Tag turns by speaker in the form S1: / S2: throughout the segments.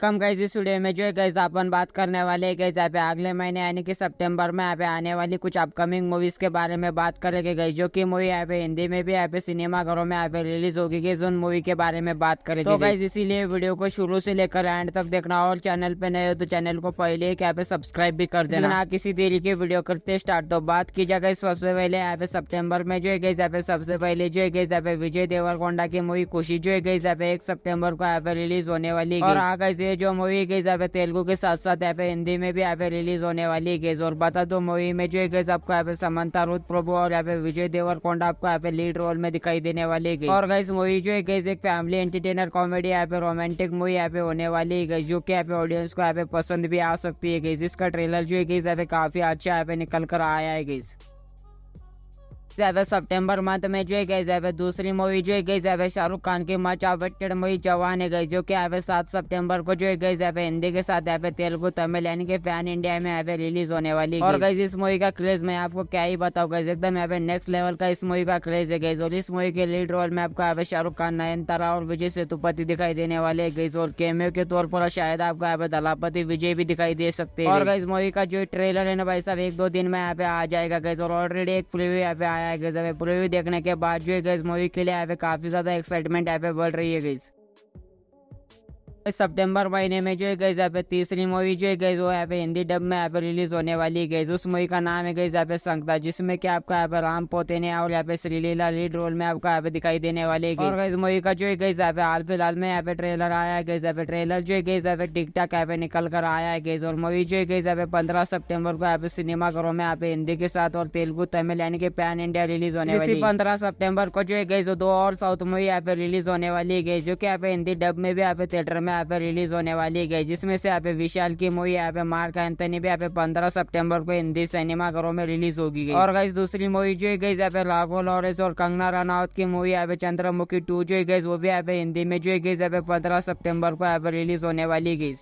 S1: कम गई इस वीडियो में जो है गैस अपन बात करने वाले गैस यहाँ पे अगले महीने यानी कि सितंबर में यहाँ पे आने वाली कुछ अपकमिंग मूवीज़ के बारे में बात करेंगे गई जो कि मूवी यहाँ पे हिंदी में भी यहाँ पे सिनेमा घरों में यहाँ पे रिलीज होगी गई उन मूवी के बारे में बात करेंगे तो गैस इसीलिए वीडियो को शुरू से लेकर एंड तक देखना और चैनल पे नए हो तो चैनल को पहले ही यहाँ पे सब्सक्राइब भी कर देना किसी देरी की वीडियो करते स्टार्ट तो बात की जाए गई सबसे पहले यहाँ पे सेप्टेम्बर में जो है गई जहाँ पे सबसे पहले जो है गई जहाँ पे विजय देवरकोंडा की मूवी खुशी जो है गई जहाँ पे एक सेप्टेम्बर को यहाँ पे रिलीज होने वाली और आ गई ये जो मूवी गई आप तेलुगु के साथ साथ यहाँ पे हिंदी में भी यहाँ पे रिलीज होने वाली गई और बता दो मूवी में जो गई आपको यहाँ पे समंता रुद प्रभु और यहाँ पे विजय देवरकोंडा आपको यहाँ पे लीड रोल में दिखाई देने वाली गई और गई मूवी जो है एक फैमिली एंटरटेनर कॉमेडी यहाँ पे रोमांटिक मूवी यहाँ पे होने वाली गई जो की यहाँ पे ऑडियंस को यहाँ पे पसंद भी आ सकती है गई इसका ट्रेलर जो है गई काफी अच्छा यहाँ पे निकल कर आया है गई હવે સપ્ટેમ્બરમાં તમે જોઈ ગઈ હવે દૂસરી મૂવી જોઈ गई હવે शाहरुख खान की मच अवेटेड मूवी जवान गई जो कि अब सात सितंबर को जो गई अब हिंदी के साथ अब तेलुगु तमिल यानी कि फैन इंडिया में अब रिलीज होने वाली और गई इस मूवी का क्रेज मैं आपको क्या ही बताऊँ गई एकदम अब नेक्स्ट लेवल का इस मूवी का क्रेज है गई और इस मूवी के लीड रोल में आपको अब शाहरुख खान नयनतारा और विजय सेतुपति दिखाई देने वाले गई और कैमियो के तौर पर शायद आपको अब दलापति विजय भी दिखाई दे सकते हैं और इस मूवी का जो ट्रेलर है ना भाई साहब एक दो दिन में यहाँ पे आ जाएगा गई और ऑलरेडी एक प्रीव्यू यहाँ पे आया आया गैस अभी पूरी देखने के बाद जो है गैस मूवी के लिए यहाँ पे काफ़ी ज़्यादा एक्साइटमेंट यहाँ पे बढ़ रही है गैस सितंबर महीने में जो है गई जहाँ पे तीसरी मूवी जो है गई वो यहाँ पे हिंदी डब में यहाँ पे रिलीज होने वाली गई उस मूवी का नाम है गई जहाँ पे संगता जिसमें कि आपका यहाँ पे राम पोते ने और यहाँ पे श्रीलीला लीड रोल में आपका यहाँ पे दिखाई देने वाली है और गई मूवी का जो है गई जहाँ पे हाल फिलहाल में यहाँ पे ट्रेलर आया है गई जहाँ पे ट्रेलर जो है गई जहाँ पे टिक टाक यहाँ पे निकल कर आया है गई और मूवी जो है गई जहाँ पे पंद्रह सेप्टेम्बर को यहाँ पे सिनेमा घरों में यहाँ पे हिंदी के साथ और तेलुगु तमिल यानी कि पैन इंडिया रिलीज होने वाली पंद्रह सेप्टेम्बर को जो है गई दो और साउथ मूवी यहाँ पे रिलीज होने वाली है गई जो की यहाँ पे हिंदी डब में भी यहाँ पे थिएटर में यहाँ पे रिलीज होने वाली गई जिसमें से यहाँ पे विशाल की मूवी यहाँ पे मार्क एंथनी भी यहाँ पे पंद्रह सितंबर को हिंदी सिनेमा घरों में रिलीज होगी और गई दूसरी मूवी जो है गई यहाँ पे राघो लॉरेंस और कंगना रनावत की मूवी यहाँ पे चंद्रमुखी टू जो है गई वो भी यहाँ पे हिंदी में जो है गई यहाँ पे पंद्रह सेप्टेम्बर को यहाँ पे रिलीज होने वाली गई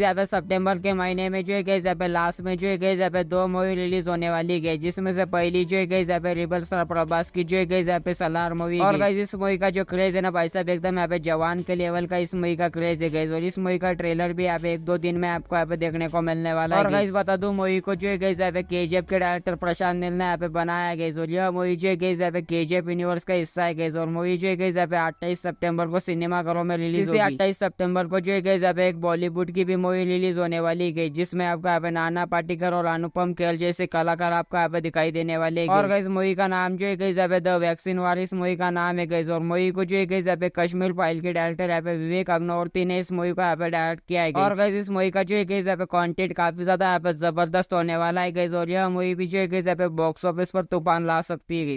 S1: यहाँ पे सितंबर के महीने में जो है गई यहाँ पे लास्ट में जो है गई यहाँ पे दो मूवी रिलीज होने वाली गई जिसमें से पहली जो है गई यहाँ पे रिबल प्रभास की जो है गई यहाँ पे सलार मूवी और गई इस मूवी का जो क्रेज है ना भाई साहब एकदम यहाँ पे जवान के लेवल का इस मूवी का क्रेज है गई और इस मूवी का ट्रेलर भी यहाँ पे एक दो दिन में आपको यहाँ पे देखने को मिलने वाला है और गई बता दू मूवी को जो है गई यहाँ पे के के डायरेक्टर प्रशांत नील ने यहाँ पे बनाया गई और यह मूवी जो है गई यहाँ पे के यूनिवर्स का हिस्सा है गई और मूवी जो है गई यहाँ पे अट्ठाईस सेप्टेम्बर को सिनेमा घरों में रिलीज अट्ठाईस सेप्टेम्बर को जो है गई यहाँ पे एक बॉलीवुड की भी मूवी रिलीज होने वाली गई जिसमें आपका यहाँ पे नाना पाटिकर और अनुपम खेल जैसे कलाकार आपको यहाँ पे दिखाई देने वाले और इस मूवी का नाम जो है द वैक्सीन वाली इस मूवी का नाम है गई और मूवी को जो है पे कश्मीर फाइल के डायरेक्टर यहाँ पे विवेक अग्नौर्ती ने इस मूवी को यहाँ पे डायरेक्ट किया है और गई इस मूवी का जो है पे कॉन्टेंट काफी ज्यादा यहाँ पे जबरदस्त होने वाला है गई और यह मूवी भी जो है पे बॉक्स ऑफिस पर तूफान ला सकती है